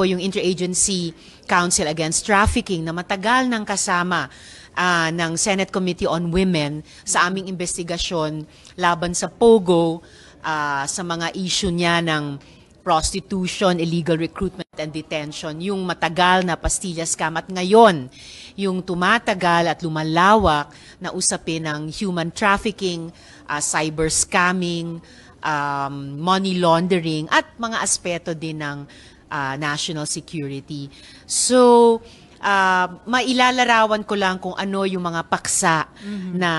po yung Interagency Council Against Trafficking na matagal nang kasama uh, ng Senate Committee on Women sa aming investigasyon laban sa POGO uh, sa mga issue niya ng prostitution, illegal recruitment and detention, yung matagal na pastilla scam at ngayon yung tumatagal at lumalawak na usapin ng human trafficking, uh, cyber scamming, um, money laundering at mga aspeto din ng uh, national security. So, uh, mailalarawan ko lang kung ano yung mga paksa mm-hmm. na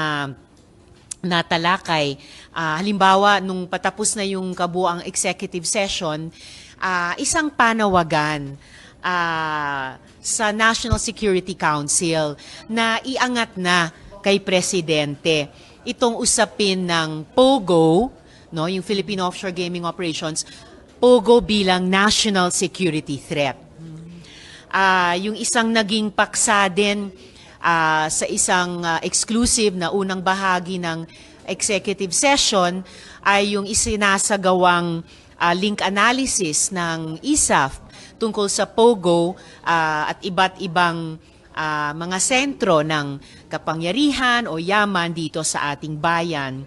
natalakay. Uh, halimbawa, nung patapos na yung kabuang executive session, uh, isang panawagan uh, sa National Security Council na iangat na kay Presidente itong usapin ng POGO, no, yung Philippine Offshore Gaming Operations, Pogo bilang national security threat. Uh, yung isang naging paksa din uh, sa isang uh, exclusive na unang bahagi ng executive session ay yung isinasagawang uh, link analysis ng ISAF tungkol sa POGO uh, at iba't ibang uh, mga sentro ng kapangyarihan o yaman dito sa ating bayan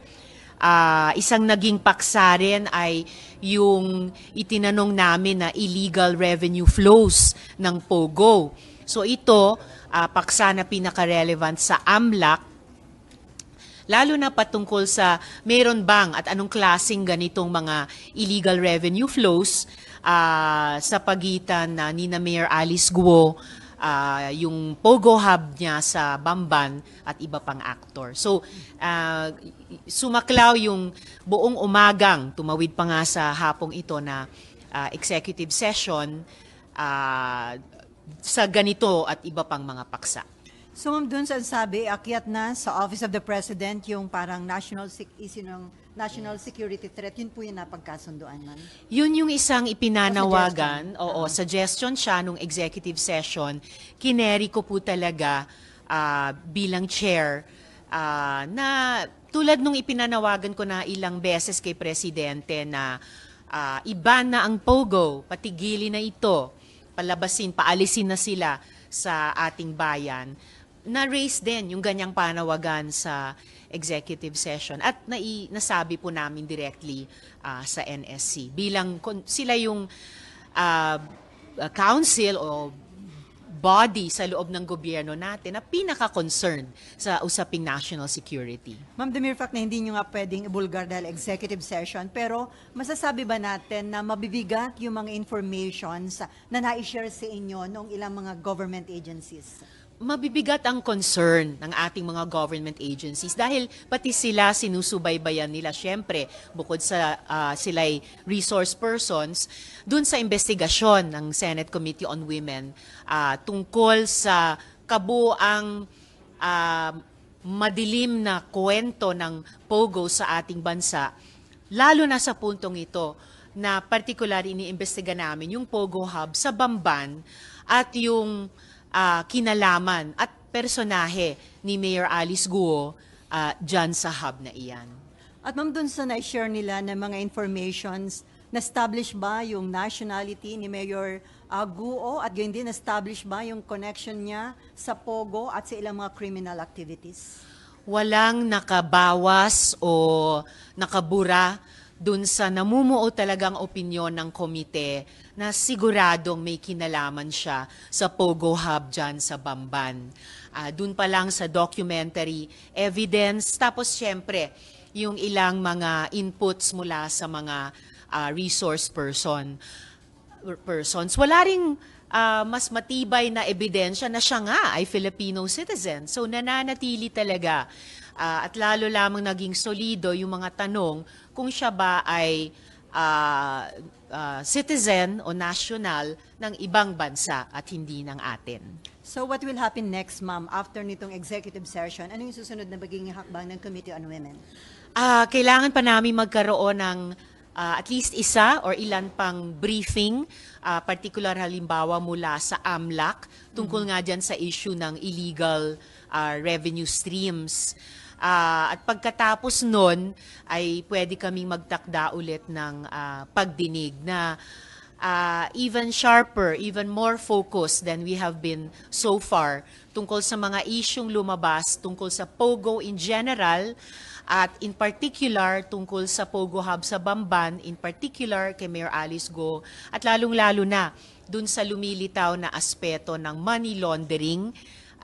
uh, isang naging paksa rin ay yung itinanong namin na illegal revenue flows ng POGO. So ito, uh, paksa na pinaka-relevant sa AMLAC, lalo na patungkol sa meron bang at anong klasing ganitong mga illegal revenue flows uh, sa pagitan na ni Mayor Alice Guo uh, yung Pogo Hub niya sa Bamban at iba pang actor. So, uh, sumaklaw yung buong umagang, tumawid pa nga sa hapong ito na uh, executive session uh, sa ganito at iba pang mga paksa. So, doon dun sa sabi, akyat na sa Office of the President yung parang national sick issue ng national security threat, yun po yung napagkasunduan man. Yun yung isang ipinanawagan, suggestion. oo, uh-huh. suggestion siya nung executive session. Kineri ko po talaga uh, bilang chair uh, na tulad nung ipinanawagan ko na ilang beses kay Presidente na uh, iba na ang POGO, patigilin na ito, palabasin, paalisin na sila sa ating bayan na-raise din yung ganyang panawagan sa executive session at nai, nasabi po namin directly uh, sa NSC bilang sila yung uh, council o body sa loob ng gobyerno natin na pinaka-concerned sa usaping national security. Ma'am, the mere fact na hindi nyo nga pwedeng ibulgar dahil executive session, pero masasabi ba natin na mabibigat yung mga informations na na-share sa inyo noong ilang mga government agencies? mabibigat ang concern ng ating mga government agencies dahil pati sila sinusubaybayan nila syempre bukod sa uh, sila'y resource persons dun sa investigasyon ng Senate Committee on Women uh, tungkol sa kabuang uh, madilim na kwento ng pogo sa ating bansa lalo na sa puntong ito na particular iniimbestiga namin yung pogo hub sa Bamban at yung uh, kinalaman at personahe ni Mayor Alice Guo uh, dyan sa hub na iyan. At ma'am, dun sa na-share nila ng mga informations, na-establish ba yung nationality ni Mayor uh, Guo at ganyan din na-establish ba yung connection niya sa Pogo at sa ilang mga criminal activities? Walang nakabawas o nakabura dun sa namumuo talagang opinyon ng komite na siguradong may kinalaman siya sa Pogo Hub dyan sa Bamban. Uh, dun pa lang sa documentary evidence. Tapos syempre, yung ilang mga inputs mula sa mga uh, resource person persons. Wala ring uh, mas matibay na ebidensya na siya nga ay Filipino citizen. So nananatili talaga uh, at lalo lamang naging solido yung mga tanong kung siya ba ay uh, uh, citizen o national ng ibang bansa at hindi ng atin. So what will happen next, ma'am, after nitong executive session? Ano yung susunod na magiging hakbang ng Committee on Women? Uh, kailangan pa namin magkaroon ng uh, at least isa or ilan pang briefing, uh, particular halimbawa mula sa AMLAC tungkol mm-hmm. nga dyan sa issue ng illegal uh, revenue streams. Uh, at pagkatapos nun, ay pwede kaming magtakda ulit ng uh, pagdinig na uh, even sharper, even more focused than we have been so far tungkol sa mga isyong lumabas, tungkol sa POGO in general, at in particular tungkol sa POGO Hub sa Bamban, in particular kay Mayor Alice Go, at lalong-lalo na dun sa lumilitaw na aspeto ng money laundering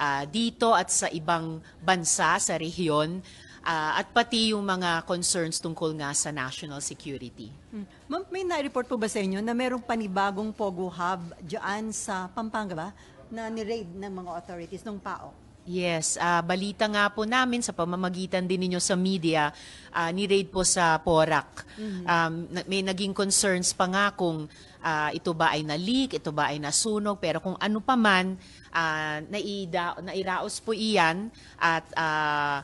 uh, dito at sa ibang bansa, sa rehiyon, uh, at pati yung mga concerns tungkol nga sa national security. Hmm. Ma'am, may na-report po ba sa inyo na merong panibagong Pogo Hub dyan sa Pampanga ba na ni-raid ng mga authorities ng PAO? Yes, uh, balita nga po namin sa pamamagitan din ninyo sa media, uh, ni-raid po sa PORAC. Mm-hmm. Um, may naging concerns pa nga kung uh, ito ba ay na-leak, ito ba ay nasunog, pero kung ano pa man, uh, naida, nairaos po iyan at uh,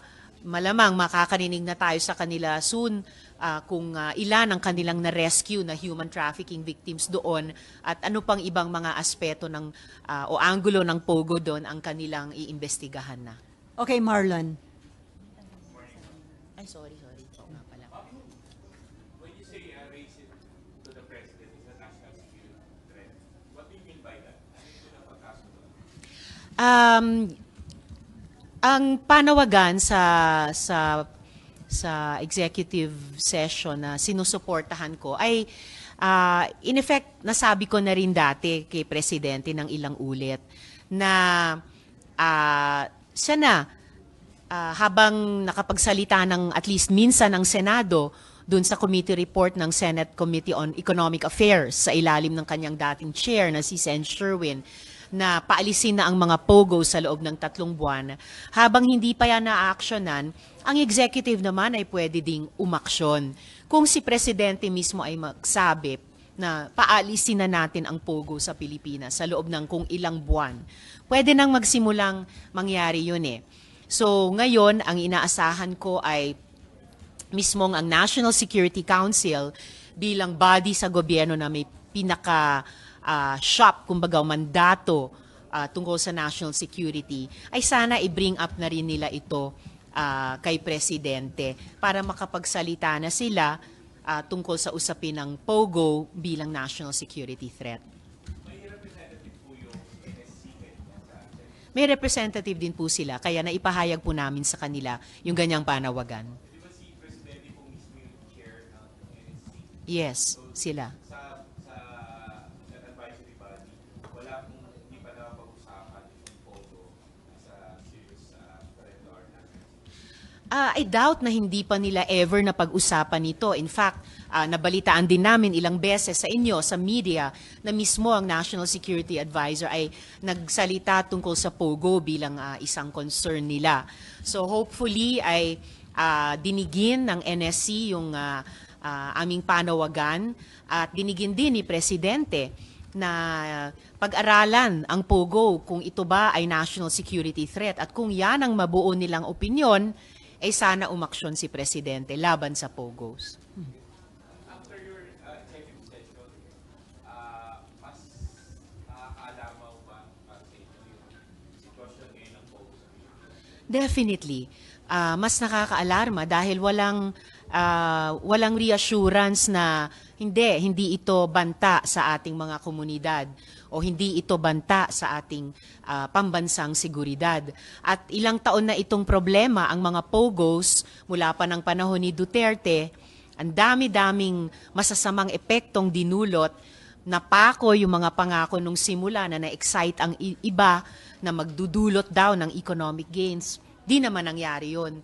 malamang makakarinig na tayo sa kanila soon uh, kung uh, ilan ang kanilang na-rescue na human trafficking victims doon at ano pang ibang mga aspeto ng uh, o anggulo ng POGO doon ang kanilang iimbestigahan na. Okay, Marlon. I'm sorry. Um, ang panawagan sa sa sa executive session na sinusuportahan ko ay uh, in effect nasabi ko na rin dati kay presidente ng ilang ulit na uh, siya uh, habang nakapagsalita ng at least minsan ng Senado doon sa committee report ng Senate Committee on Economic Affairs sa ilalim ng kanyang dating chair na si Sen Sherwin na paalisin na ang mga POGO sa loob ng tatlong buwan, habang hindi pa yan naaaksyonan, ang executive naman ay pwede ding umaksyon. Kung si Presidente mismo ay magsabi na paalisin na natin ang POGO sa Pilipinas sa loob ng kung ilang buwan, pwede nang magsimulang mangyari yun eh. So ngayon, ang inaasahan ko ay mismong ang National Security Council bilang body sa gobyerno na may pinaka uh, shop, kumbaga mandato uh, tungkol sa national security, ay sana i-bring up na rin nila ito uh, kay Presidente para makapagsalita na sila uh, tungkol sa usapin ng POGO bilang national security threat. May representative din po sila, kaya naipahayag po namin sa kanila yung ganyang panawagan. Yes, sila. Uh, I doubt na hindi pa nila ever na pag-usapan ito. In fact, uh, nabalitaan din namin ilang beses sa inyo, sa media, na mismo ang National Security Advisor ay nagsalita tungkol sa POGO bilang uh, isang concern nila. So hopefully ay uh, dinigin ng NSC yung uh, uh, aming panawagan at dinigin din ni Presidente na pag-aralan ang POGO kung ito ba ay national security threat at kung yan ang mabuo nilang opinyon, ay eh, sana umaksyon si Presidente laban sa POGOs. Uh, uh, mas nakakaalamaw ba uh, yung ng POGOs? Definitely. Uh, mas nakakaalarma dahil walang uh, walang reassurance na hindi, hindi ito banta sa ating mga komunidad o hindi ito banta sa ating uh, pambansang seguridad. At ilang taon na itong problema ang mga POGOs mula pa ng panahon ni Duterte, ang dami-daming masasamang epektong dinulot napako yung mga pangako nung simula na na-excite ang iba na magdudulot daw ng economic gains. Di naman nangyari yun.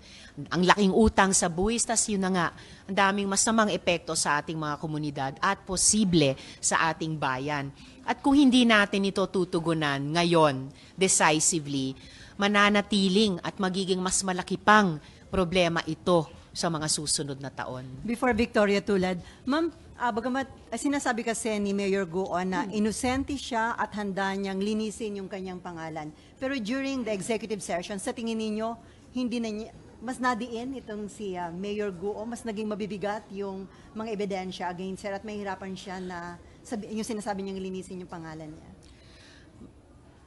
Ang laking utang sa buwis, tas yun na nga, ang daming masamang epekto sa ating mga komunidad at posible sa ating bayan. At kung hindi natin ito tutugunan ngayon, decisively, mananatiling at magiging mas malaki pang problema ito sa mga susunod na taon. Before Victoria Tulad, ma'am, uh, bagamat uh, sinasabi kasi ni Mayor Goon na hmm. inosente siya at handa niyang linisin yung kanyang pangalan. Pero during the executive session, sa tingin ninyo, hindi na niya, mas nadiin itong si uh, Mayor Guo, mas naging mabibigat yung mga ebidensya against her at mahirapan siya na sabi, yung sinasabi niyang linisin yung pangalan niya?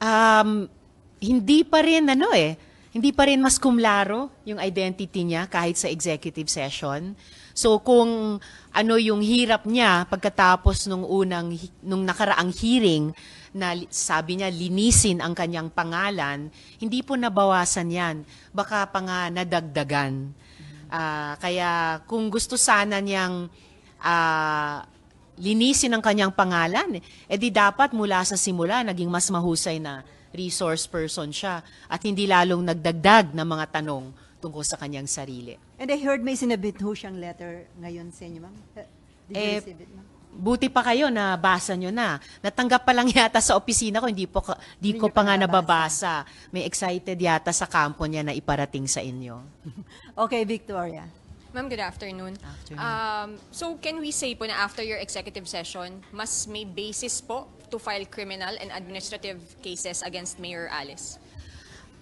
Um, hindi pa rin ano eh, hindi pa rin mas kumlaro yung identity niya kahit sa executive session. So kung ano yung hirap niya pagkatapos nung unang nung nakaraang hearing na sabi niya linisin ang kanyang pangalan, hindi po nabawasan yan. Baka pa nga nadagdagan. Uh, kaya kung gusto sana niyang uh, linisin ang kanyang pangalan, edi eh dapat mula sa simula naging mas mahusay na resource person siya at hindi lalong nagdagdag ng mga tanong tungkol sa kanyang sarili. And I heard may sinabit ho siyang letter ngayon sa inyo, ma'am. Did you eh, receive it, ma'am? Buti pa kayo na basa nyo na. Natanggap pa lang yata sa opisina ko, hindi, po, hindi, ko pa, nga nababasa. nababasa. May excited yata sa kampo niya na iparating sa inyo. okay, Victoria. Ma'am, good afternoon. afternoon. Um, so, can we say po na after your executive session, mas may basis po to file criminal and administrative cases against Mayor Alice?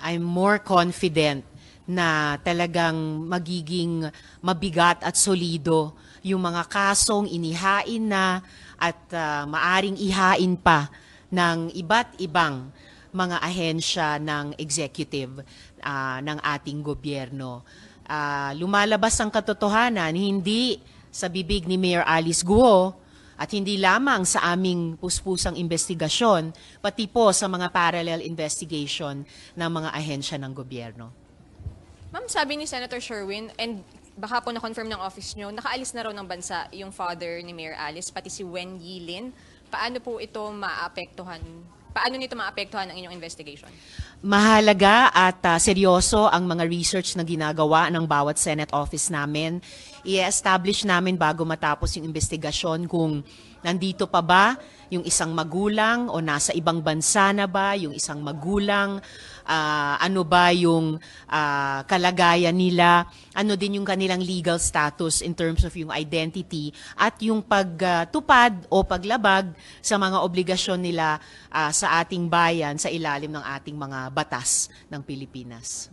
I'm more confident na talagang magiging mabigat at solido yung mga kasong inihain na at uh, maaring ihain pa ng iba't ibang mga ahensya ng executive uh, ng ating gobyerno. Uh, lumalabas ang katotohanan, hindi sa bibig ni Mayor Alice Guo, at hindi lamang sa aming puspusang investigasyon, pati po sa mga parallel investigation ng mga ahensya ng gobyerno. Ma'am, sabi ni Senator Sherwin, and baka po na-confirm ng office nyo, nakaalis na raw ng bansa yung father ni Mayor Alice, pati si Wen Yilin. Paano po ito maapektuhan? Paano nito maapektuhan ang inyong investigation? Mahalaga at uh, seryoso ang mga research na ginagawa ng bawat Senate office namin. I-establish namin bago matapos yung investigasyon kung nandito pa ba yung isang magulang o nasa ibang bansa na ba yung isang magulang uh, ano ba yung uh, kalagayan nila, ano din yung kanilang legal status in terms of yung identity at yung pagtupad o paglabag sa mga obligasyon nila uh, sa ating bayan sa ilalim ng ating mga batas ng Pilipinas.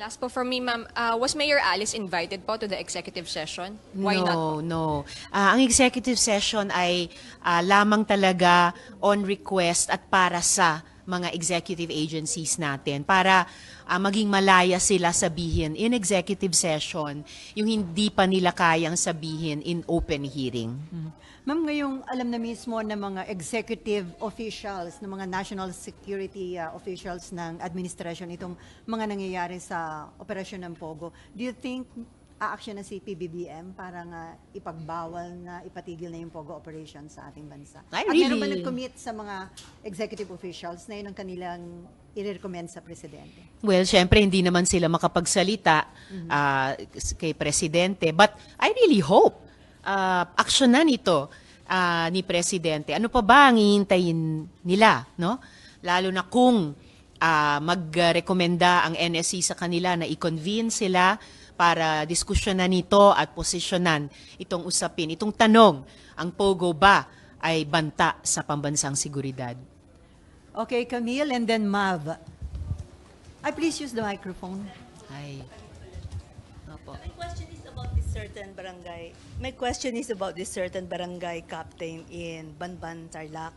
Last po for me, ma'am, uh, was Mayor Alice invited po to the executive session? Why no, not? No, no. Uh, ang executive session ay uh, lamang talaga on request at para sa mga executive agencies natin para uh, maging malaya sila sabihin in executive session yung hindi pa nila kayang sabihin in open hearing. Mm-hmm. Ma'am, ngayong alam na mismo ng mga executive officials, ng mga national security uh, officials ng administration itong mga nangyayari sa operasyon ng Pogo. Do you think aaksyon ng CPBBM para nga ipagbawal na ipatigil na yung POGO operation sa ating bansa. Ay, At really? meron ba nag-commit sa mga executive officials na yun ang kanilang i-recommend sa presidente? Well, syempre hindi naman sila makapagsalita mm-hmm. uh, kay presidente but I really hope uh, ah, aksyonan ito uh, ah, ni presidente. Ano pa ba ang hihintayin nila, no? Lalo na kung uh, magrekomenda ang NSC e sa kanila na i-convene sila para diskusyonan nito at posisyonan itong usapin. Itong tanong, ang POGO ba ay banta sa pambansang seguridad? Okay, Camille, and then Mav. I please use the microphone. Hi. Opo. My question is about this certain barangay. My question is about this certain barangay captain in Banban, Tarlac.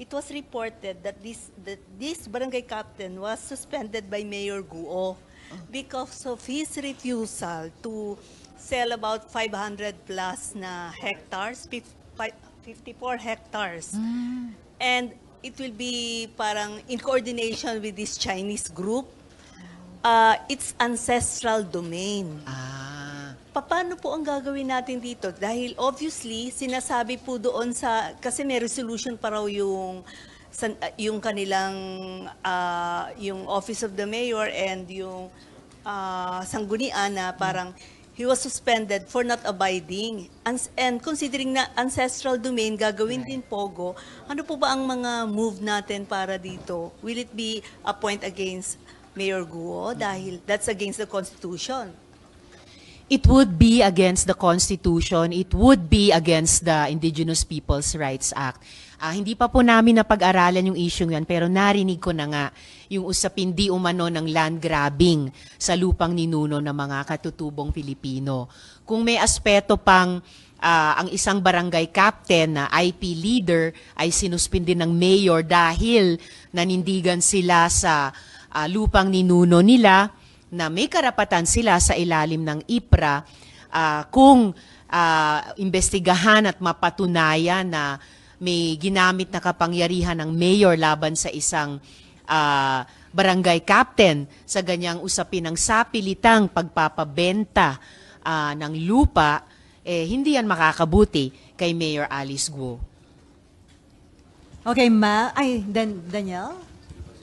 It was reported that this that this barangay captain was suspended by Mayor Guo because of his refusal to sell about 500 plus na hectares, 54 hectares. Mm. And it will be parang in coordination with this Chinese group. Hmm. Uh, it's ancestral domain. Ah. Paano po ang gagawin natin dito? Dahil obviously, sinasabi po doon sa, kasi may resolution pa raw yung san, ah, yung kanilang uh, yung office of the mayor and yung uh, sanggunian na parang he was suspended for not abiding and, and considering na ancestral domain gagawin right. din pogo ano po ba ang mga move natin para dito will it be a point against mayor guo mm-hmm. dahil that's against the constitution it would be against the Constitution, it would be against the Indigenous Peoples' Rights Act. Ah, hindi pa po namin napag-aralan yung issue yan pero narinig ko na nga yung usapin di umano ng land grabbing sa lupang ninuno ng mga katutubong Pilipino. Kung may aspeto pang uh, ang isang barangay captain na IP leader ay sinuspindi ng mayor dahil nanindigan sila sa uh, lupang ninuno nila na may karapatan sila sa ilalim ng IPRA uh, ah, kung uh, investigahan at mapatunayan na may ginamit na kapangyarihan ng mayor laban sa isang uh, barangay captain sa ganyang usapin ng sapilitang pagpapabenta uh, ng lupa, eh, hindi yan makakabuti kay Mayor Alice Guo. Okay, ma. Ay, Dan Danielle?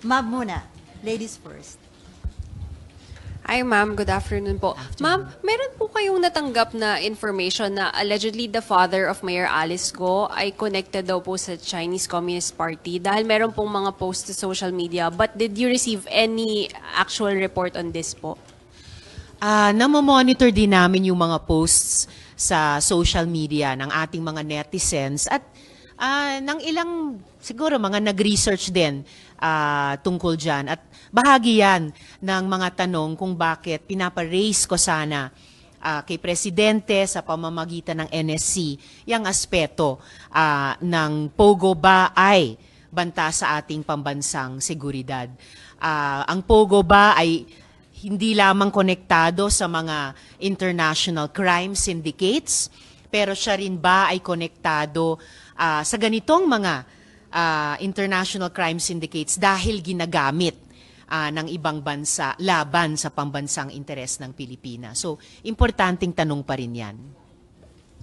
Ma'am muna. Ladies first. Ay, ma'am, good afternoon po. Ma'am, meron po kayong natanggap na information na allegedly the father of Mayor Alice Go ay connected daw po sa Chinese Communist Party dahil meron pong mga post sa social media. But did you receive any actual report on this po? Uh, namomonitor din namin yung mga posts sa social media ng ating mga netizens at uh, ng ilang siguro mga nag-research din uh, tungkol dyan. At bahagi yan ng mga tanong kung bakit pinaparaise ko sana uh, kay Presidente sa pamamagitan ng NSC yung aspeto uh, ng POGO ba ay banta sa ating pambansang seguridad. Uh, ang POGO ba ay hindi lamang konektado sa mga international crime syndicates, pero siya rin ba ay konektado uh, sa ganitong mga uh, international crime syndicates dahil ginagamit uh, ng ibang bansa laban sa pambansang interes ng Pilipinas. So, importanting tanong pa rin yan.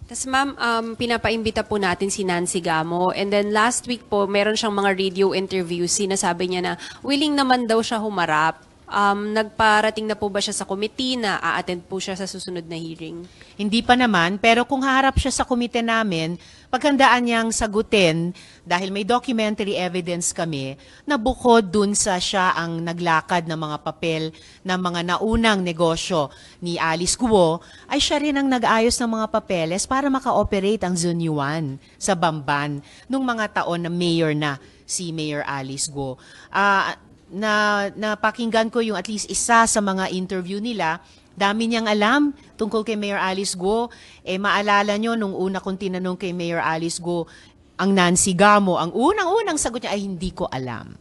Tapos ma'am, um, pinapaimbita po natin si Nancy Gamo. And then last week po, meron siyang mga radio interviews. Sinasabi niya na willing naman daw siya humarap Um, nagparating na po ba siya sa committee na a-attend po siya sa susunod na hearing? Hindi pa naman, pero kung haharap siya sa komite namin, paghandaan niyang sagutin dahil may documentary evidence kami na bukod dun sa siya ang naglakad ng mga papel ng mga naunang negosyo ni Alice Guo, ay siya rin ang nag-ayos ng mga papeles para maka-operate ang Zone Zunyuan sa Bamban nung mga taon na mayor na si Mayor Alice Guo. Uh, na napakinggan ko yung at least isa sa mga interview nila, dami niyang alam tungkol kay Mayor Alice Go. Eh, maalala nyo, nung una kong tinanong kay Mayor Alice Go, ang Nancy Gamo, ang unang-unang sagot niya ay hindi ko alam.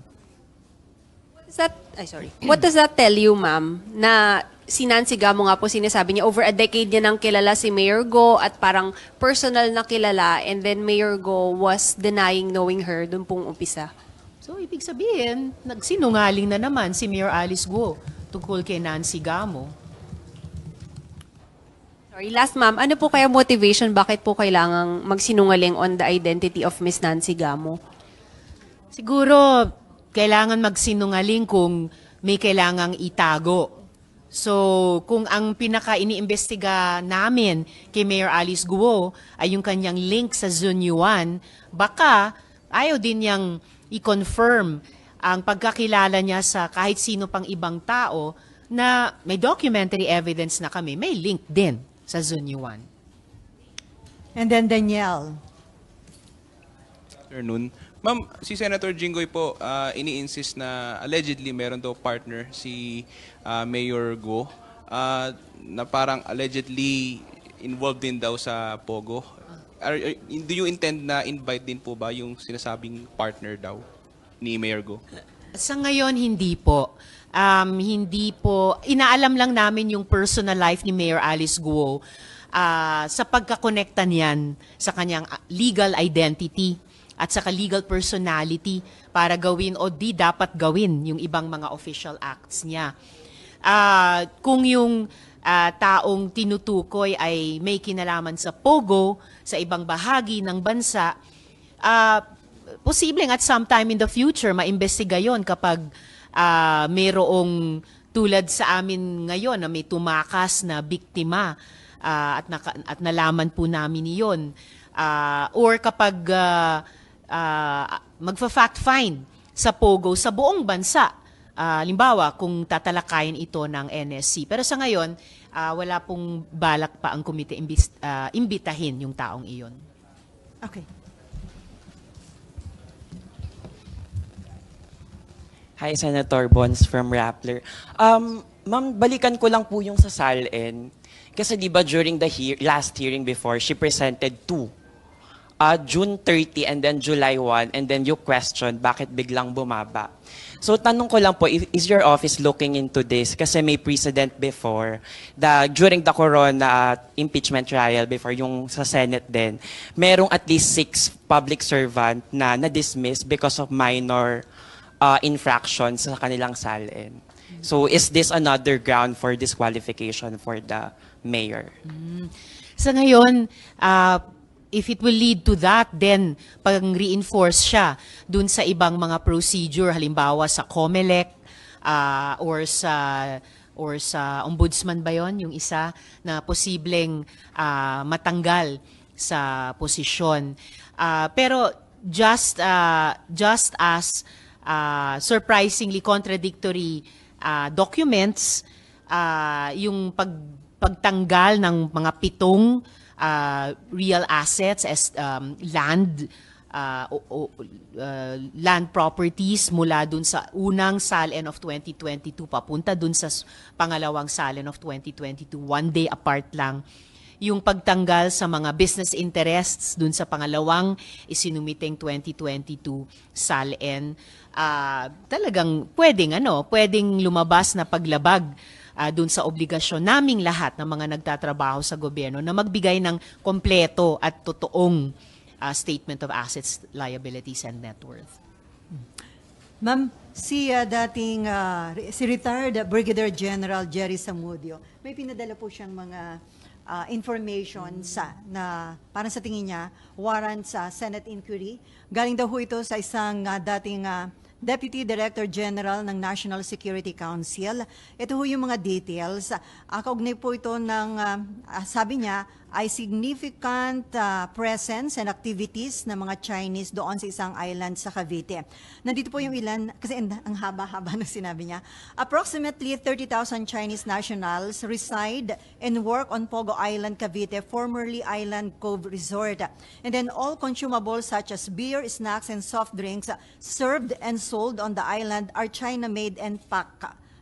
What does that, ay sorry, what does that tell you, ma'am, na si Nancy Gamo nga po sinasabi niya, over a decade niya nang kilala si Mayor Go at parang personal na kilala and then Mayor Go was denying knowing her dun pong umpisa? So, ibig sabihin, nagsinungaling na naman si Mayor Alice Guo tungkol kay Nancy Gamo. Sorry, last ma'am, ano po kaya motivation? Bakit po kailangang magsinungaling on the identity of Miss Nancy Gamo? Siguro, kailangan magsinungaling kung may kailangang itago. So, kung ang pinaka iniimbestiga namin kay Mayor Alice Guo ay yung kanyang link sa Zun Yuan, baka ayaw din niyang i-confirm ang pagkakilala niya sa kahit sino pang ibang tao na may documentary evidence na kami, may link din sa Zunyuan. And then Danielle. Afternoon. Ma'am, si Senator Jinggoy po uh, ini-insist na allegedly meron daw partner si uh, Mayor Go uh, na parang allegedly involved din daw sa Pogo are, are, do you intend na invite din po ba yung sinasabing partner daw ni Mayor Go? Sa ngayon, hindi po. Um, hindi po, inaalam lang namin yung personal life ni Mayor Alice Guo uh, sa pagkakonekta niyan sa kanyang ah, legal identity at sa legal personality para gawin o di dapat gawin yung ibang mga official acts niya. Uh, kung yung uh, taong tinutukoy ay may kinalaman sa Pogo, sa ibang bahagi ng bansa, uh, posibleng at sometime in the future maimbestiga yon kapag uh, ah, mayroong tulad sa amin ngayon na may tumakas na biktima uh, at, naka, at nalaman po namin iyon. Uh, or kapag uh, uh, magfa-fact find sa POGO sa buong bansa uh, ah, limbawa kung tatalakayin ito ng NSC. Pero sa ngayon, uh, wala pong balak pa ang komite imbis, uh, imbitahin yung taong iyon. Okay. Hi, Senator Bonds from Rappler. Um, Ma'am, balikan ko lang po yung sa SALN. Kasi di ba during the he last hearing before, she presented two uh, June 30 and then July 1 and then you question bakit biglang bumaba. So tanong ko lang po, is your office looking into this? Kasi may precedent before, the, during the corona ah, impeachment trial before yung sa Senate din, merong at least six public servant na na-dismiss because of minor uh, infractions sa kanilang salin. So is this another ground for disqualification for the mayor? Mm. Sa ngayon, uh, If it will lead to that, then pang-reinforce siya dun sa ibang mga procedure, halimbawa sa COMELEC uh, or sa or sa ombudsman ba yon yung isa na posibleng uh, matanggal sa posisyon. Uh, pero just uh, just as uh, surprisingly contradictory uh, documents, uh, yung pag, pagtanggal ng mga pitong uh, real assets as um, land uh, o, o, uh, land properties mula dun sa unang Salen of 2022 papunta dun sa pangalawang Salen of 2022 one day apart lang yung pagtanggal sa mga business interests dun sa pangalawang isinumiting 2022 SALN. Uh, talagang pwedeng ano, pwedeng lumabas na paglabag uh, dun sa obligasyon naming lahat ng mga nagtatrabaho sa gobyerno na magbigay ng kompleto at totoong uh, statement of assets, liabilities, and net worth. Ma'am, si uh, dating uh, si retired Brigadier General Jerry Samudio, may pinadala po siyang mga uh, information sa na para sa tingin niya warrant sa Senate inquiry. Galing daw ito sa isang uh, dating uh, Deputy Director General ng National Security Council. Ito ho yung mga details. Uh, kaugnay po ito ng, uh, sabi niya, ay significant uh, presence and activities ng mga Chinese doon sa isang island sa Cavite. Nandito po yung ilan, kasi ang haba-haba na sinabi niya. Approximately 30,000 Chinese nationals reside and work on Pogo Island, Cavite, formerly Island Cove Resort. And then all consumables such as beer, snacks, and soft drinks served and sold on the island are China-made and pack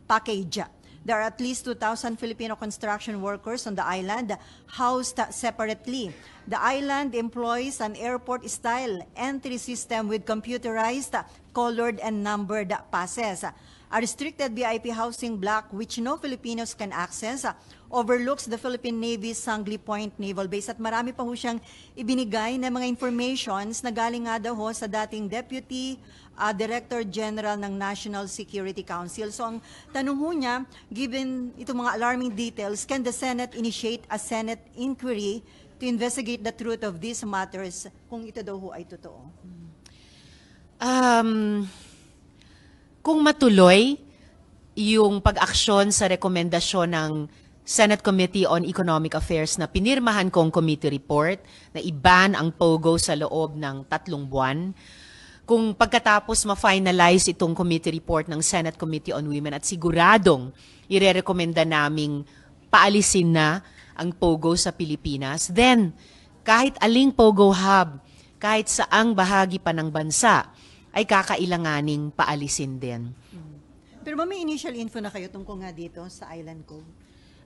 package. There are at least 2,000 Filipino construction workers on the island housed separately. The island employs an airport-style entry system with computerized, colored, and numbered passes. A restricted VIP housing block which no Filipinos can access overlooks the Philippine Navy's Sangli Point Naval Base at marami pa ho siyang ibinigay na mga informations na galing nga daw ho sa dating Deputy uh, Director General ng National Security Council. So ang tanong ho niya, given itong mga alarming details, can the Senate initiate a Senate inquiry to investigate the truth of these matters kung ito daw ho ay totoo? Um, kung matuloy yung pag-aksyon sa rekomendasyon ng Senate Committee on Economic Affairs na pinirmahan kong committee report na iban ang POGO sa loob ng tatlong buwan, kung pagkatapos ma-finalize itong committee report ng Senate Committee on Women at siguradong irerekomenda naming paalisin na ang POGO sa Pilipinas, then kahit aling POGO hub, kahit saang bahagi pa ng bansa, ay kakailanganing paalisin din. Pero may initial info na kayo tungkol nga dito sa Island Cove?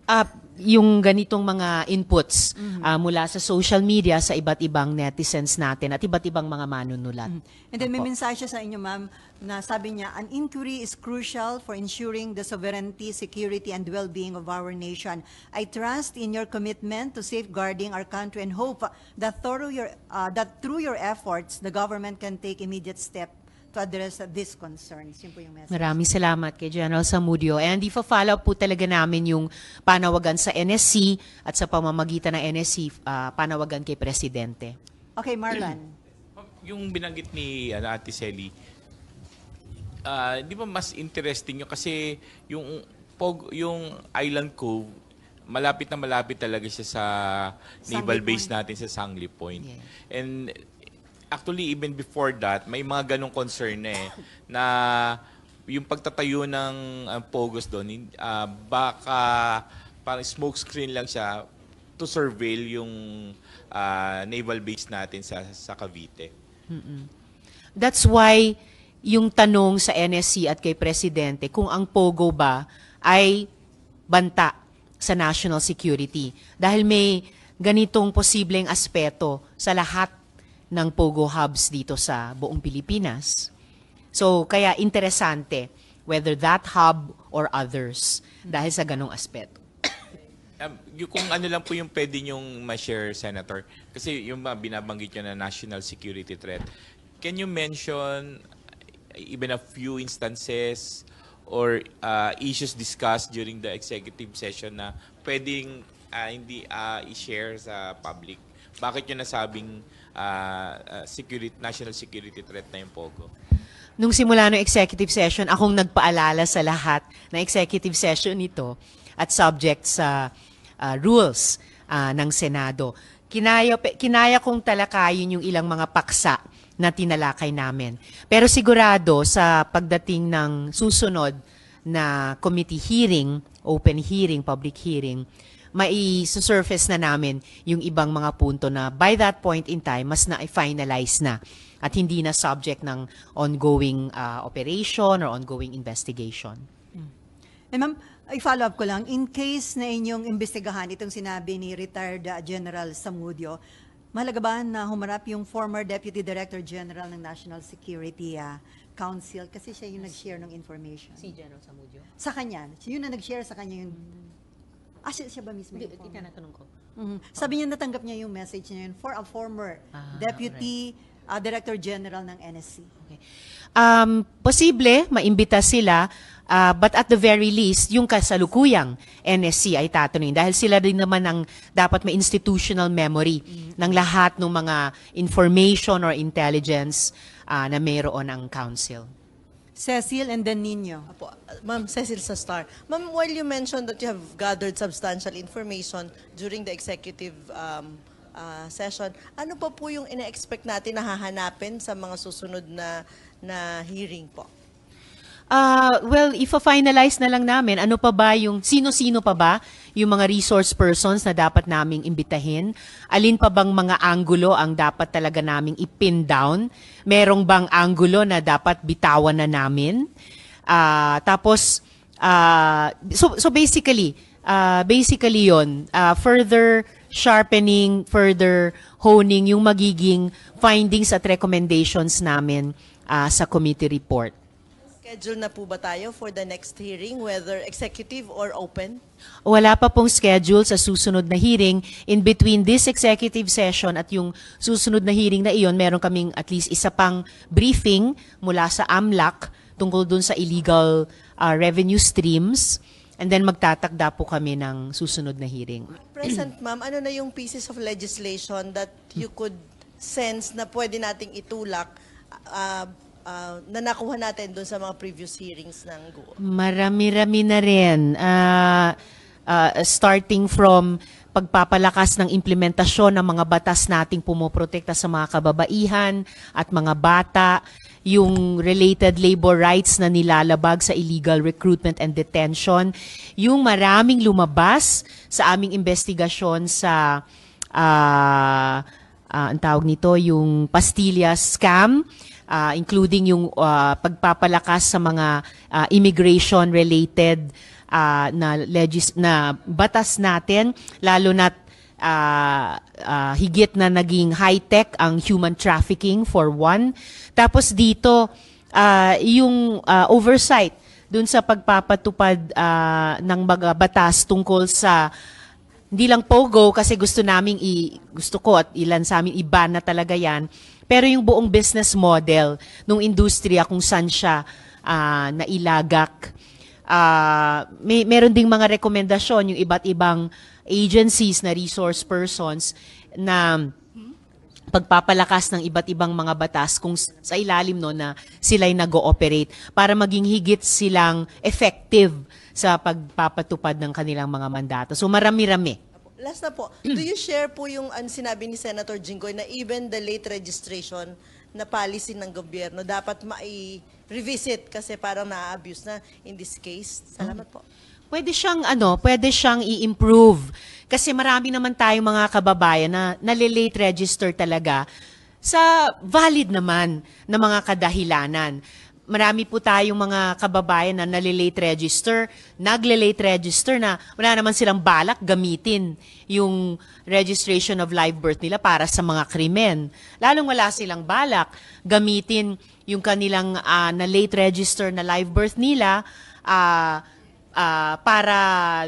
up yung ganitong mga inputs mm-hmm. uh, mula sa social media sa iba't ibang netizens natin at iba't ibang mga manunulat. Mm-hmm. And then may mensahe siya sa inyo ma'am na sabi niya, an inquiry is crucial for ensuring the sovereignty, security, and well-being of our nation. I trust in your commitment to safeguarding our country and hope that, through your, uh, that through your efforts, the government can take immediate steps to address these concerns. Yun po yung message. Maraming salamat kay General Samudio. Eh, and ifa-follow po talaga namin yung panawagan sa NSC at sa pamamagitan ng NSC, uh, ah, panawagan kay Presidente. Okay, Marlon. yung binanggit ni ano, Ate Selly, uh, ah, di ba mas interesting yun kasi yung, pog, yung Island Cove, malapit na malapit talaga siya sa Sangley naval base Point. natin sa Sangley Point. Yeah. And actually, even before that, may mga ganong concern na eh, na yung pagtatayo ng uh, ah, POGOS doon, uh, baka parang smoke screen lang siya to surveil yung uh, naval base natin sa, sa Cavite. Mm-mm. That's why yung tanong sa NSC at kay Presidente kung ang POGO ba ay banta sa national security. Dahil may ganitong posibleng aspeto sa lahat ng Pogo hubs dito sa buong Pilipinas. So, kaya interesante whether that hub or others dahil sa ganong aspeto. Um, yung, kung ano lang po yung pwede niyong ma-share, Senator, kasi yung mga binabanggit niyo na national security threat, can you mention uh, even a few instances or uh, issues discussed during the executive session na pwedeng uh, hindi uh, i-share sa public? Bakit nyo nasabing uh, security, national security threat na yung POGO. Nung simula ng executive session, akong nagpaalala sa lahat na executive session ito at subject sa uh, rules uh, ng Senado. Kinaya, kinaya kong talakayin yung ilang mga paksa na tinalakay namin. Pero sigurado sa pagdating ng susunod na committee hearing, open hearing, public hearing, mai-surface na namin yung ibang mga punto na by that point in time, mas na-finalize na at hindi na subject ng ongoing uh, operation or ongoing investigation. Mm. Eh, ma'am, i-follow up ko lang. In case na inyong imbestigahan itong sinabi ni retired ah, General Samudio, mahalaga ba na humarap yung former Deputy Director General ng National Security uh, Council kasi siya yung nag-share ng information. Si General Samudio? Sa kanya. Yun na nag-share sa kanya yung mm -hmm Ah, siya, siya ba mismo? Di, itinatanong ko. Mm-hmm. Sabi niya natanggap niya yung message niya yun for a former ah, deputy uh, director general ng NSC. Okay. Um, posible, maimbita sila, uh, but at the very least, yung kasalukuyang NSC ay tatanungin dahil sila din naman ang dapat may institutional memory mm-hmm. ng lahat ng mga information or intelligence uh, na mayroon ang council. Cecil and then Nino. Apo, Ma'am Cecil Star. Ma'am, while you mentioned that you have gathered substantial information during the executive um, uh, session, ano pa po yung ina-expect natin na hahanapin sa mga susunod na, na hearing po? Uh, well, ifa-finalize na lang namin, ano pa ba yung, sino-sino pa ba yung mga resource persons na dapat naming imbitahin? Alin pa bang mga angulo ang dapat talaga naming ipin down? Merong bang angulo na dapat bitawan na namin? Uh, tapos, uh, so, so basically, uh, basically yon uh, further sharpening, further honing yung magiging findings at recommendations namin uh, sa committee report. Schedule na po ba tayo for the next hearing, whether executive or open? Wala pa pong schedule sa susunod na hearing. In between this executive session at yung susunod na hearing na iyon, meron kaming at least isa pang briefing mula sa AMLAC tungkol dun sa illegal uh, revenue streams. And then magtatakda po kami ng susunod na hearing. Present, ma'am, ano na yung pieces of legislation that you could sense na pwede nating itulak uh, uh, na nakuha natin doon sa mga previous hearings ng GO? Marami-rami na rin. Uh, uh, starting from pagpapalakas ng implementasyon ng mga batas nating pumoprotekta sa mga kababaihan at mga bata, yung related labor rights na nilalabag sa illegal recruitment and detention, yung maraming lumabas sa aming investigasyon sa uh, uh, ang tawag nito, yung pastillas scam, uh, including yung uh, pagpapalakas sa mga uh, immigration-related uh, na, legis- na batas natin, lalo na uh, uh, higit na naging high-tech ang human trafficking for one. Tapos dito, uh, yung uh, oversight dun sa pagpapatupad uh, ng mga batas tungkol sa hindi lang POGO kasi gusto naming i, gusto ko at ilan sa amin iba na talaga yan pero yung buong business model ng industriya kung saan siya uh, nailagak, uh, may, meron ding mga rekomendasyon yung iba't ibang agencies na resource persons na pagpapalakas ng iba't ibang mga batas kung sa ilalim no na sila ay nag-ooperate para maging higit silang effective sa pagpapatupad ng kanilang mga mandato. So marami-rami Last na po, do you share po yung an, sinabi ni Senator Jinggoy na even the late registration na policy ng gobyerno dapat ma revisit kasi parang na-abuse na in this case? Salamat po. Pwede siyang ano, pwede siyang i-improve kasi marami naman tayong mga kababayan na nalilate register talaga sa valid naman na mga kadahilanan marami po tayong mga kababayan na nalilate register, nagle register na wala naman silang balak gamitin yung registration of live birth nila para sa mga krimen. Lalong wala silang balak gamitin yung kanilang uh, ah, na late register na live birth nila uh, uh, para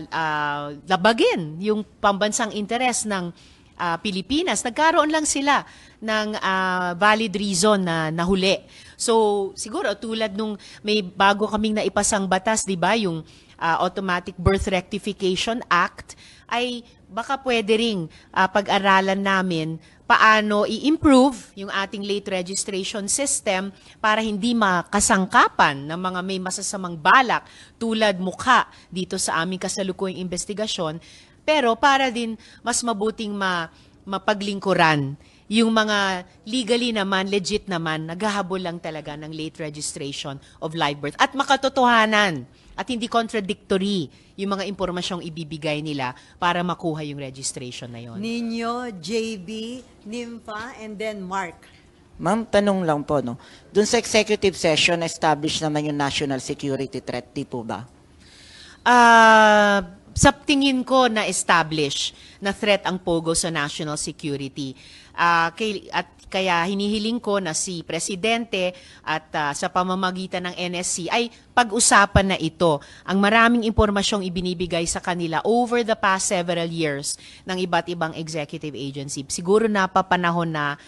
uh, labagin yung pambansang interes ng uh, Pilipinas. Nagkaroon lang sila ng uh, valid reason na nahuli. So siguro tulad nung may bago kaming naipasang batas, 'di ba, yung uh, Automatic Birth Rectification Act ay baka pwede ring uh, pag-aralan namin paano i-improve yung ating late registration system para hindi makasangkapan ng mga may masasamang balak tulad mukha dito sa aming kasalukuyang investigasyon pero para din mas mabuting ma mapaglingkuran yung mga legally naman, legit naman, naghahabol lang talaga ng late registration of live birth. At makatotohanan at hindi contradictory yung mga impormasyong ibibigay nila para makuha yung registration na yon. Ninyo, JB, Nympha, and then Mark. Ma'am, tanong lang po, no? Doon sa executive session, established naman yung national security threat, di po ba? Ah... Uh, sa tingin ko na establish na threat ang POGO sa national security. Uh, kay, at kaya hinihiling ko na si Presidente at uh, sa pamamagitan ng NSC ay pag-usapan na ito. Ang maraming impormasyong ibinibigay sa kanila over the past several years ng iba't ibang executive agency. Siguro na papanahon na,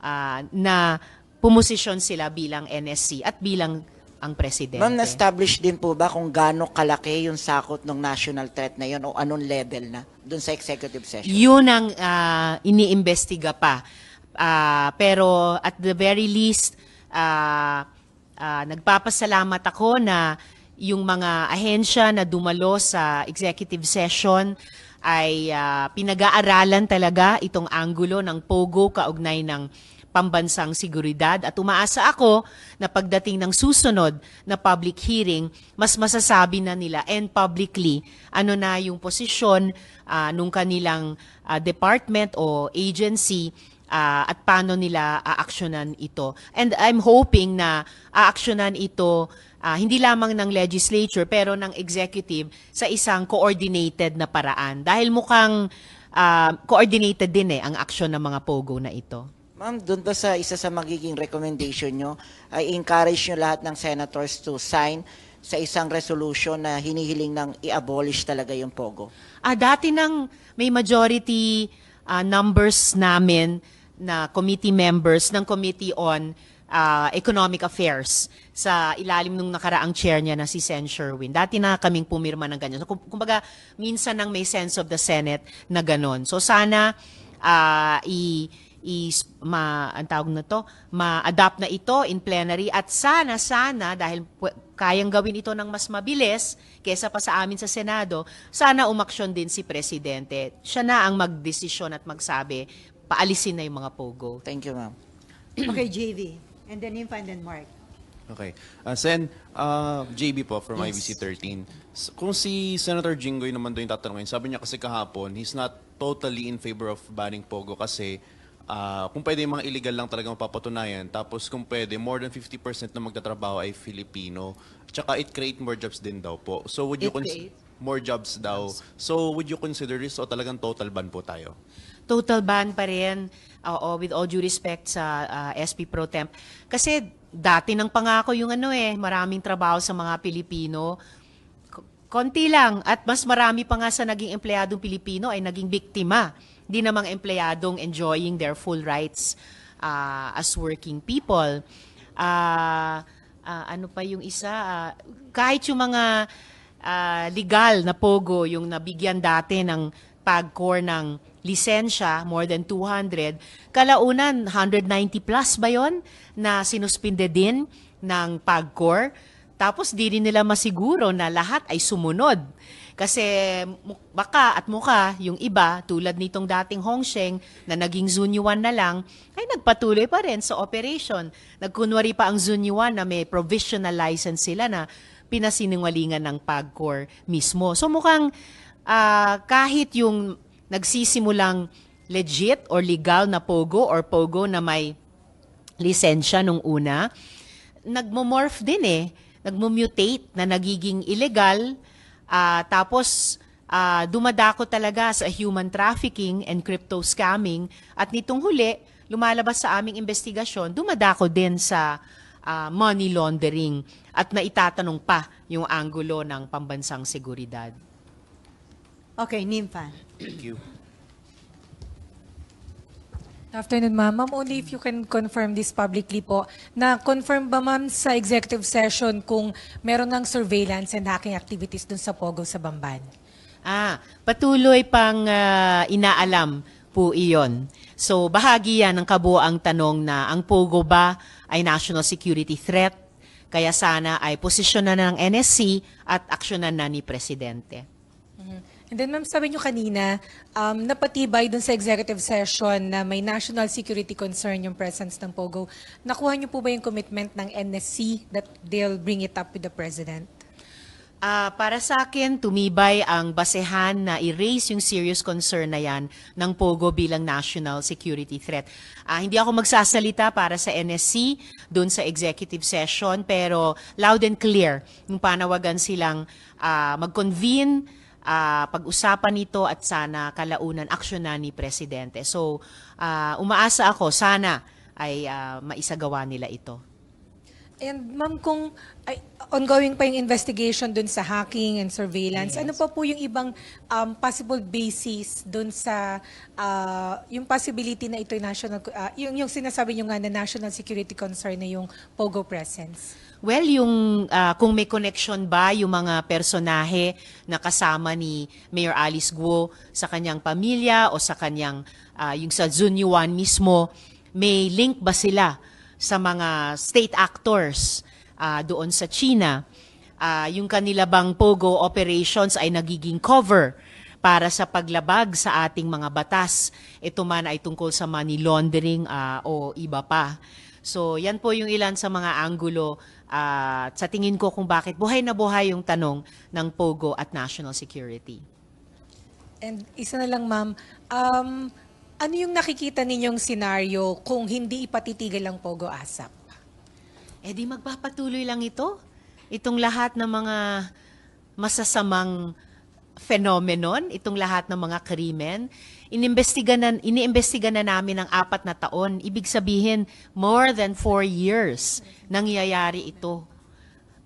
uh, na pumosisyon sila bilang NSC at bilang ang presidente. Ma'am, na-establish din po ba kung gaano kalaki yung sakot ng national threat na yun o anong level na doon sa executive session? Yun ang uh, iniimbestiga pa. Uh, pero at the very least, uh, uh, nagpapasalamat ako na yung mga ahensya na dumalo sa executive session ay uh, pinag-aaralan talaga itong angulo ng POGO kaugnay ng pambansang seguridad at umaasa ako na pagdating ng susunod na public hearing, mas masasabi na nila and publicly ano na yung posisyon uh, nung kanilang uh, department o agency uh, at paano nila aaksyonan ito. And I'm hoping na aaksyonan ito uh, hindi lamang ng legislature pero ng executive sa isang coordinated na paraan dahil mukhang uh, coordinated din eh ang aksyon ng mga pogo na ito. Ma'am, doon ba sa isa sa magiging recommendation nyo, ay encourage nyo lahat ng senators to sign sa isang resolution na hinihiling ng i-abolish talaga yung POGO? Ah, dati nang may majority uh, numbers namin na committee members ng Committee on uh, Economic Affairs sa ilalim nung nakaraang chair niya na si Sen Sherwin. Dati na kaming pumirma ng ganyan. So, kumbaga, minsan nang may sense of the Senate na ganon. So, sana uh, i- is ma ang tawag na to, ma adopt na ito in plenary at sana sana dahil kayang gawin ito ng mas mabilis kaysa pa sa amin sa Senado, sana umaksyon din si presidente. Siya na ang magdesisyon at magsabi paalisin na yung mga pogo. Thank you, ma'am. okay, JV. And then Infant and Mark. Okay. Uh, Sen, uh, JB po from yes. IBC 13. Kung si Senator Jingoy naman doon yung tatanungin, sabi niya kasi kahapon, he's not totally in favor of banning Pogo kasi Ah, kung pwede yung mga illegal lang talaga mapapatunayan. Tapos kung pwede, more than 50% na magtatrabaho ay Filipino. Tsaka it create more jobs din daw po. So would you It more jobs daw. So would you consider this o talagang total ban po tayo? total ban pa rin, oo, with all due respect sa ah, SP Pro Temp. Kasi dati nang pangako yung ano eh, maraming trabaho sa mga Pilipino. Ko- Konti lang at mas marami pa nga sa naging empleyadong Pilipino ay naging biktima di namang empleyadong enjoying their full rights uh, as working people. Uh, uh, ano pa yung isa? Uh, kahit yung mga uh, legal na pogo, yung nabigyan dati ng pagcore ng lisensya, more than 200, kalaunan 190 plus ba yon na sinuspinde din ng pagcore. Tapos di rin nila masiguro na lahat ay sumunod kasi baka at mukha yung iba tulad nitong dating Hong Sheng na naging Zunyuan na lang ay nagpatuloy pa rin sa operation. Nagkunwari pa ang Zunyuan na may provisional license sila na pinasinungalingan ng PAGCOR mismo. So mukhang uh, kahit yung nagsisimulang legit or legal na pogo or pogo na may lisensya nung una, nagmo-morph din eh. Nagmo-mutate na nagiging illegal Uh, tapos, uh, dumadako talaga sa human trafficking and crypto scamming. At nitong huli, lumalabas sa aming investigasyon, dumadako din sa uh, money laundering at naitatanong pa yung angulo ng pambansang seguridad. Okay, Nympha. Thank you afternoon, ma'am. Ma'am, only if you can confirm this publicly po, na confirm ba ma'am sa executive session kung meron ng surveillance and hacking activities dun sa Pogo sa Bamban? Ah, patuloy pang ah, inaalam po iyon. So bahagi yan ng kabuoang tanong na ang Pogo ba ay national security threat? Kaya sana ay posisyonan na ng NSC at aksyonan na ni Presidente. And then ma'am, sabi nyo kanina, um, napatibay dun sa executive session na may national security concern yung presence ng POGO. Nakuha nyo po ba yung commitment ng NSC that they'll bring it up with the President? Uh, para sa akin, tumibay ang basehan na i-raise yung serious concern na yan ng POGO bilang national security threat. Uh, hindi ako magsasalita para sa NSC doon sa executive session pero loud and clear yung panawagan silang uh, mag-convene uh, pag-usapan nito at sana kalaunan aksyonan ni Presidente. So, uh, umaasa ako, sana ay uh, maisagawa nila ito. And ma'am, kung ay, ongoing pa yung investigation dun sa hacking and surveillance, yes. ano pa po yung ibang um, possible basis dun sa uh, yung possibility na ito national, uh, yung, yung sinasabi nyo nga na national security concern na yung POGO presence? Well, yung uh, kung may connection ba yung mga personahe na kasama ni Mayor Alice Guo sa kanyang pamilya o sa kanyang uh, yung sa Zunyuan mismo, may link ba sila sa mga state actors uh, doon sa China? Uh, yung kanila bang pogo operations ay nagiging cover para sa paglabag sa ating mga batas. Ito man ay tungkol sa money laundering uh, o iba pa. So, yan po yung ilan sa mga anggulo uh, sa tingin ko kung bakit buhay na buhay yung tanong ng POGO at national security. And isa na lang ma'am, um, ano yung nakikita ninyong senaryo kung hindi ipatitigil ang POGO ASAP? Eh di magpapatuloy lang ito. Itong lahat ng mga masasamang phenomenon, itong lahat ng mga krimen, inimbestiga na, iniimbestiga na namin ng apat na taon. Ibig sabihin, more than four years nangyayari ito.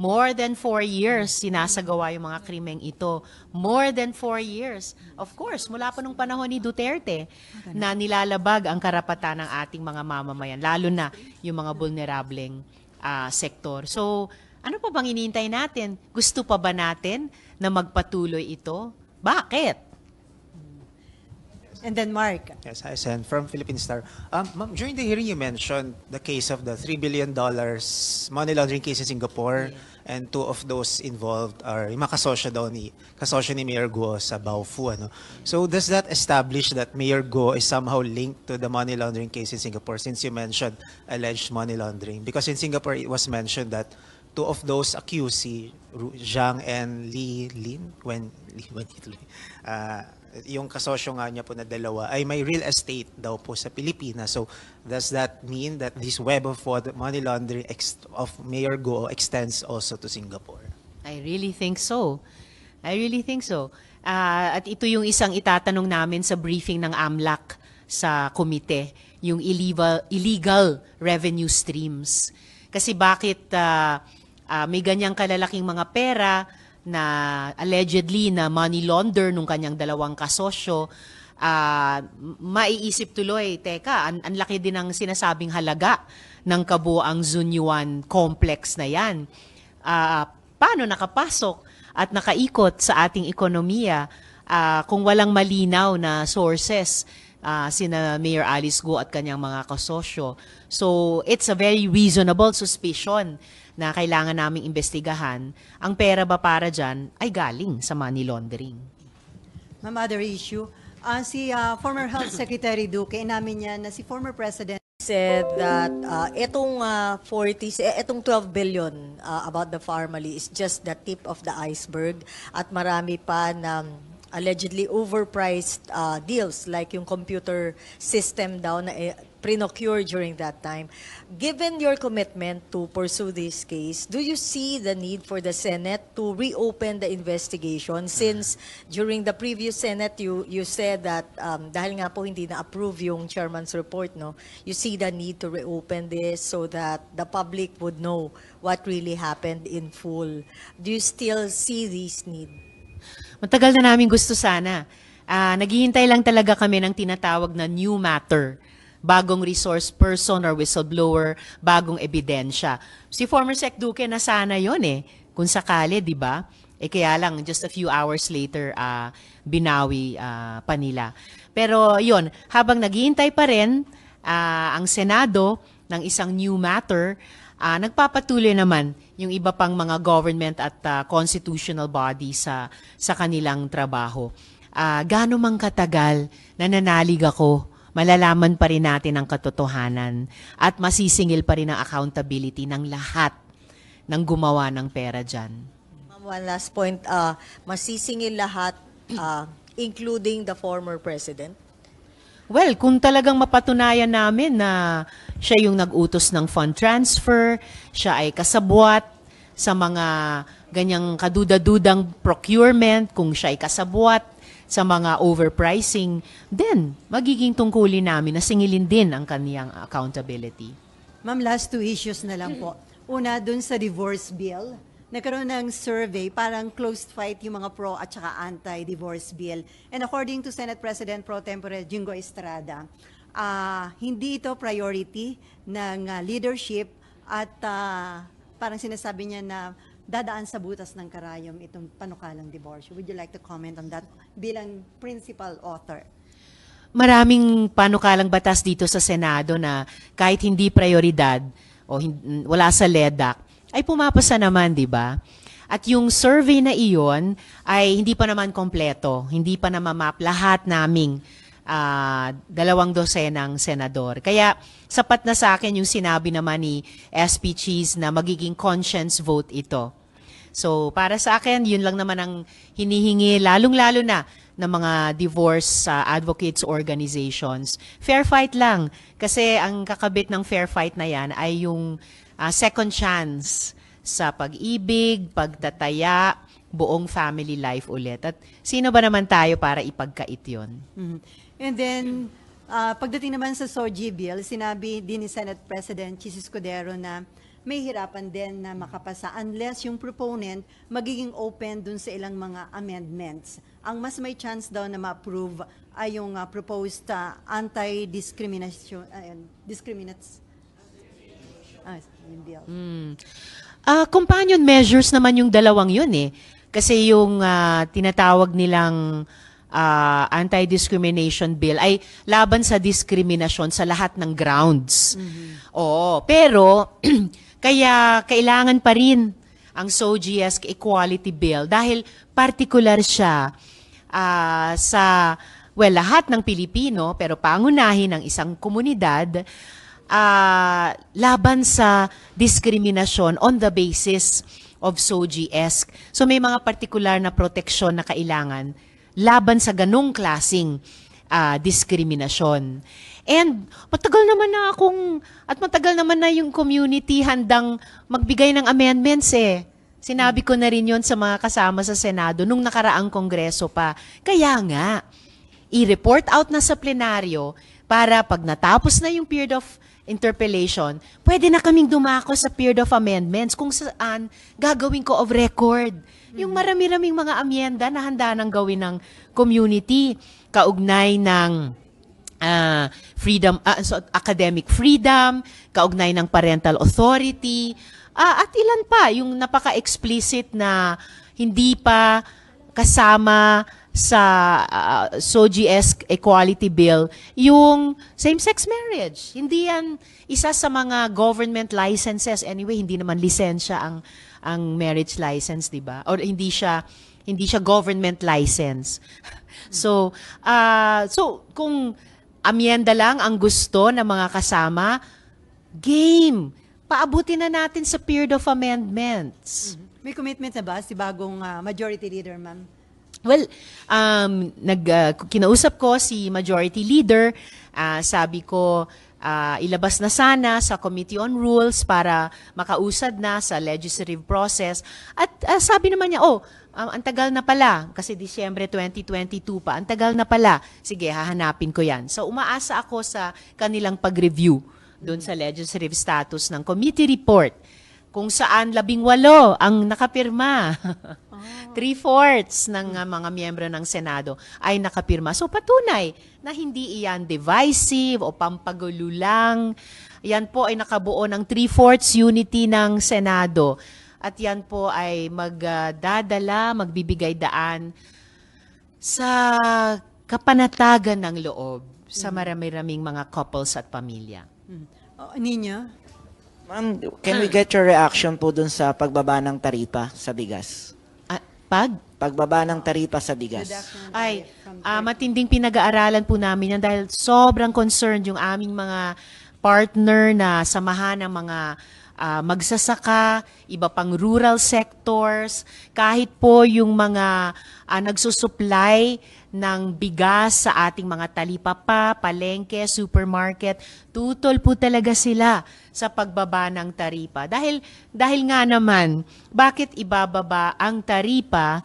More than four years sinasagawa yung mga krimeng ito. More than four years. Of course, mula pa nung panahon ni Duterte na nilalabag ang karapatan ng ating mga mamamayan, lalo na yung mga vulnerableng uh, sektor. So, ano pa bang inintay natin? Gusto pa ba natin na magpatuloy ito? Bakit? And then Mark. Yes, hi, Sen. From Philippine Star. Um, ma'am, during the hearing, you mentioned the case of the $3 billion money laundering case in Singapore. Yeah. And two of those involved are yung mga kasosyo daw ni, kasosyo ni Mayor Guo sa Baofu. Ano? So does that establish that Mayor Guo is somehow linked to the money laundering case in Singapore since you mentioned alleged money laundering? Because in Singapore, it was mentioned that two of those accused, si Zhang and Li Lin, when, when, uh, yung kasosyo nga niya po na dalawa ay may real estate daw po sa Pilipinas. So does that mean that this web of money laundering of Mayor Go extends also to Singapore? I really think so. I really think so. Uh, at ito yung isang itatanong namin sa briefing ng AMLAC sa komite, yung illegal, illegal revenue streams. Kasi bakit uh, uh, may ganyang kalalaking mga pera, na allegedly na money launder nung kanyang dalawang kasosyo, uh, maiisip tuloy, teka, ang an laki din ang sinasabing halaga ng kabuang Zunyuan complex na yan. Uh, paano nakapasok at nakaikot sa ating ekonomiya uh, kung walang malinaw na sources uh, sina Mayor Alice Go at kanyang mga kasosyo. So, it's a very reasonable suspicion na kailangan naming investigahan. Ang pera ba para dyan ay galing sa money laundering. Ma'am, other issue. Uh, si uh, former Health Secretary Duque, inamin niya na si former President said that uh, etong uh, 40 etong 12 billion uh, about the family is just the tip of the iceberg at marami pa na allegedly overpriced uh, deals like yung computer system daw na eh, prinocure during that time. Given your commitment to pursue this case, do you see the need for the Senate to reopen the investigation since during the previous Senate you you said that um, dahil nga po hindi na-approve yung chairman's report, no. You see the need to reopen this so that the public would know what really happened in full. Do you still see this need? Matagal na namin gusto sana. Uh, naghihintay lang talaga kami ng tinatawag na new matter bagong resource person or whistleblower, bagong ebidensya. Si former Sec Duque na sana yon eh, kung sakali, di ba? Eh kaya lang, just a few hours later, uh, binawi uh, pa nila. Pero yon habang naghihintay pa rin uh, ang Senado ng isang new matter, uh, nagpapatuloy naman yung iba pang mga government at uh, constitutional body sa sa kanilang trabaho. Uh, gaano mang katagal nananalig ako, malalaman pa rin natin ang katotohanan at masisingil pa rin ang accountability ng lahat ng gumawa ng pera dyan. One last point, uh, masisingil lahat, uh, including the former president? Well, kung talagang mapatunayan namin na siya yung nag-utos ng fund transfer, siya ay kasabwat sa mga ganyang kaduda-dudang procurement, kung siya ay kasabwat sa mga overpricing, then magiging tungkulin namin na singilin din ang kaniyang accountability. Ma'am, last two issues na lang po. Una, dun sa divorce bill nagkaroon ng survey, parang closed fight yung mga pro at saka anti-divorce bill. And according to Senate President Pro Tempore Jingo Estrada, uh, hindi ito priority ng uh, leadership at uh, parang sinasabi niya na dadaan sa butas ng karayom itong panukalang divorce. Would you like to comment on that bilang principal author? Maraming panukalang batas dito sa Senado na kahit hindi prioridad o wala sa LEDAC, ay pumapasa naman, di ba? At yung survey na iyon ay hindi pa naman kompleto, hindi pa map lahat naming uh, dalawang dosenang senador. Kaya sapat na sa akin yung sinabi naman ni SP Cheese na magiging conscience vote ito. So para sa akin, yun lang naman ang hinihingi, lalong-lalo na ng mga divorce uh, advocates organizations. Fair fight lang kasi ang kakabit ng fair fight na yan ay yung uh, second chance sa pag-ibig, pagtataya, buong family life ulit. At sino ba naman tayo para ipagkait 'yon? Mm-hmm. And then, uh, pagdating naman sa SOGI bill, sinabi din ni Senate President Chis Escudero na may hirapan din na makapasa unless yung proponent magiging open dun sa ilang mga amendments ang mas may chance daw na ma-approve ay yung uh, proposed uh, anti-discrimination uh, discriminates ah, yung bill. Mm. Uh, companion measures naman yung dalawang yun eh. Kasi yung uh, tinatawag nilang uh, anti-discrimination bill ay laban sa diskriminasyon sa lahat ng grounds. Mm-hmm. Oo, pero kaya kailangan pa rin ang SOGIESC Equality Bill dahil particular siya uh, sa well, lahat ng Pilipino pero pangunahin ng isang komunidad uh, laban sa discrimination on the basis of SOGIESC. So may mga particular na proteksyon na kailangan laban sa ganong klasing uh, diskriminasyon. And matagal naman na akong, at matagal naman na yung community handang magbigay ng amendments eh. Sinabi ko na rin yon sa mga kasama sa Senado nung nakaraang Kongreso pa. Kaya nga, i-report out na sa plenaryo para pag natapos na yung period of interpellation, pwede na kaming dumako sa period of amendments kung saan gagawin ko of record. Yung mm-hmm. marami-raming mga amyenda na handa nang gawin ng community, kaugnay ng uh, freedom, uh, so academic freedom, kaugnay ng parental authority, uh, at ilan pa yung napaka-explicit na hindi pa kasama sa uh, ah, SOGS Equality Bill yung same-sex marriage. Hindi yan isa sa mga government licenses. Anyway, hindi naman lisensya ang ang marriage license, 'di ba? Or hindi siya hindi siya government license. so, uh, so kung amyenda lang ang gusto ng mga kasama, game paabuti na natin sa period of amendments. Mm-hmm. May commitment na ba si bagong uh, majority leader, ma'am? Well, um, nag, uh, kinausap ko si majority leader. Uh, sabi ko, uh, ilabas na sana sa Committee on Rules para makausad na sa legislative process. At uh, sabi naman niya, oh, um, ang tagal na pala, kasi Disyembre 2022 pa, ang tagal na pala. Sige, hahanapin ko yan. So umaasa ako sa kanilang pag-review doon sa legislative status ng committee report kung saan labing walo ang nakapirma. Oh. Three-fourths ng ah, mga miyembro ng Senado ay nakapirma. So patunay na hindi iyan divisive o pampagulo lang. Yan po ay nakabuo ng three-fourths unity ng Senado. At yan po ay magdadala, magbibigay daan sa kapanatagan ng loob sa mm. marami-raming mga couples at pamilya. Mm. Oh, Nina? Ma'am, can we get your reaction po dun sa pagbaba ng taripa sa bigas? Ah, pag? Pagbaba ng taripa sa bigas. Ay, ah, matinding pinag-aaralan po namin yan dahil sobrang concerned yung aming mga partner na samahan ng mga uh, magsasaka, iba pang rural sectors, kahit po yung mga uh, nagsusupply ng bigas sa ating mga talipapa, palengke, supermarket. Tutol po talaga sila sa pagbaba ng taripa. Dahil, dahil nga naman, bakit ibababa ang taripa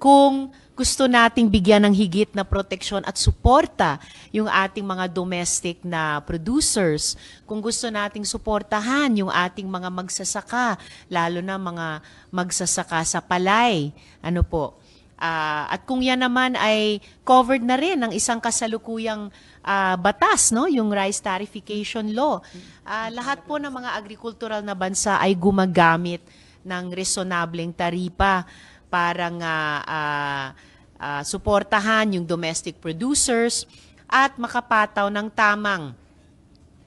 kung gusto nating bigyan ng higit na proteksyon at suporta yung ating mga domestic na producers, kung gusto nating suportahan yung ating mga magsasaka, lalo na mga magsasaka sa palay, ano po, Uh, at kung yan naman ay covered na rin ng isang kasalukuyang uh, batas, no? yung rice tarification law. Uh, lahat po ng mga agricultural na bansa ay gumagamit ng reasonableng taripa para nga uh, uh, suportahan yung domestic producers at makapataw ng tamang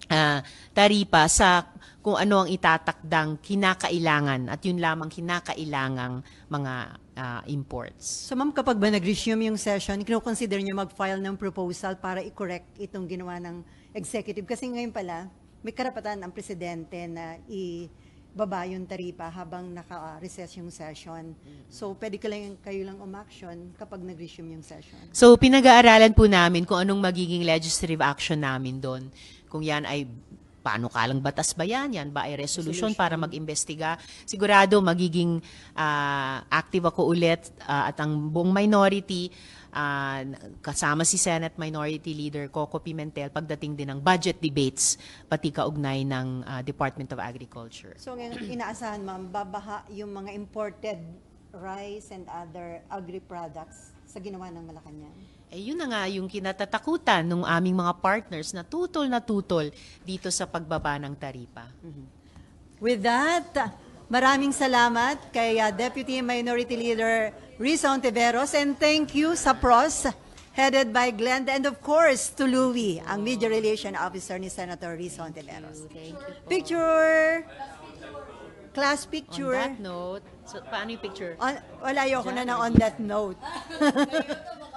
uh, taripa sa kung ano ang itatakdang kinakailangan at yun lamang kinakailangang mga uh, imports. So ma'am, kapag ba nag-resume yung session, kino-consider nyo mag-file ng proposal para i-correct itong ginawa ng executive? Kasi ngayon pala, may karapatan ang presidente na i- baba yung taripa habang naka-recess yung session. So, pwede ka lang, kayo lang umaction kapag nag-resume yung session. So, pinag-aaralan po namin kung anong magiging legislative action namin doon. Kung yan ay paano panukalang batas ba yan? Yan ba ay resolution, resolution. para mag-imbestiga? Sigurado magiging uh, active ako ulit uh, at ang buong minority uh, kasama si Senate Minority Leader Coco Pimentel pagdating din ng budget debates pati kaugnay ng uh, Department of Agriculture. So ngayon inaasahan ma'am babaha yung mga imported rice and other agri-products sa ginawa ng Malacanang? Eh yun na nga yung kinatatakutan ng aming mga partners na tutol na tutol dito sa pagbaba ng taripa. Mm-hmm. With that, maraming salamat kay uh, Deputy Minority Leader Riz Ontiveros and thank you sa PROS headed by Glenda and of course to Louie, ang Media Relation Officer ni Senator Riz Ontiveros. Thank you, Picture! Class picture. On that note, so, paano yung picture? On, wala, ayoko na na on that note.